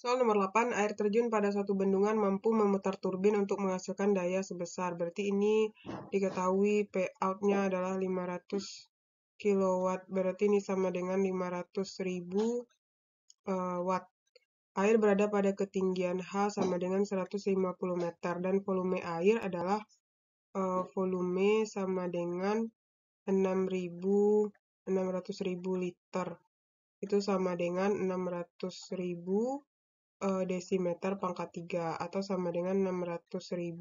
Soal nomor 8, air terjun pada suatu bendungan mampu memutar turbin untuk menghasilkan daya sebesar. Berarti ini diketahui payout-nya adalah 500 kW. Berarti ini sama dengan 500 ribu uh, watt. Air berada pada ketinggian H sama dengan 150 meter dan volume air adalah uh, volume sama dengan 6.000 600.000 liter. Itu sama dengan 600.000 uh, desimeter pangkat 3 atau sama dengan 600.000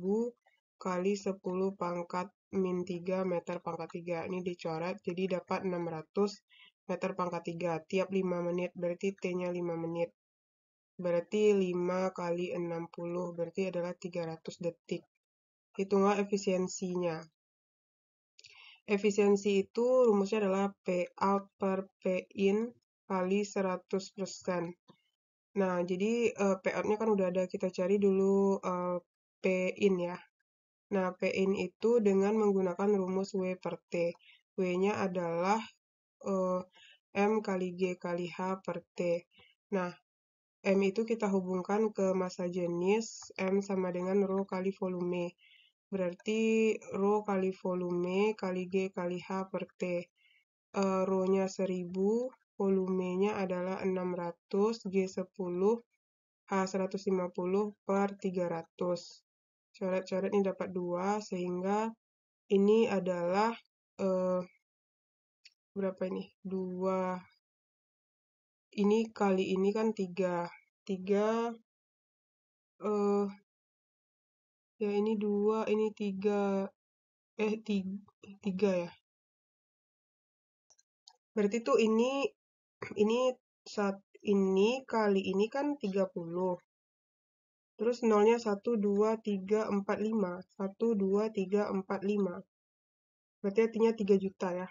kali 10 pangkat min 3 meter pangkat 3. Ini dicoret, jadi dapat 600 meter pangkat 3 tiap 5 menit, berarti T-nya 5 menit. Berarti 5 kali 60, berarti adalah 300 detik. Hitunglah efisiensinya. Efisiensi itu rumusnya adalah P out per P in kali 100%. Nah, jadi, uh, eh, nya kan udah ada, kita cari dulu, uh, eh, P-in ya. Nah, P-in itu dengan menggunakan rumus W per T. W-nya adalah, uh, M kali G kali H per T. Nah, M itu kita hubungkan ke masa jenis, M sama dengan rho kali volume. Berarti rho kali volume kali G kali H per T. Uh, rho-nya 1000 volumenya adalah 600 G10 H150 per 300. Coret-coret ini dapat 2, sehingga ini adalah eh, berapa ini? 2 ini kali ini kan 3. 3 eh ya ini 2, ini 3 eh 3, 3 ya. Berarti tuh ini ini saat ini kali ini kan 30. Terus nolnya 1, 2, 3, 4, 5. 1, 2, 3, 4, 5. Berarti artinya 3 juta ya.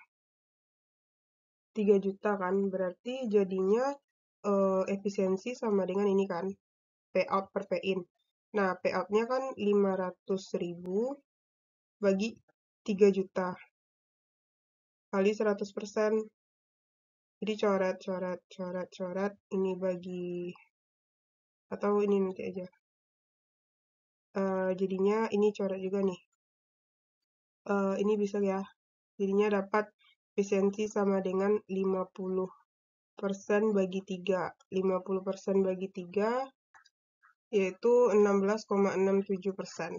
3 juta kan. Berarti jadinya uh, efisiensi sama dengan ini kan. Payout per pay-in. Nah, payoutnya kan 500 ribu bagi 3 juta. Kali 100 jadi coret, coret, coret, coret. Ini bagi atau ini nanti aja. Uh, jadinya ini coret juga nih. Uh, ini bisa ya. Jadinya dapat efisiensi sama dengan 50 persen bagi 3. 50 persen bagi 3 yaitu 16,67 persen.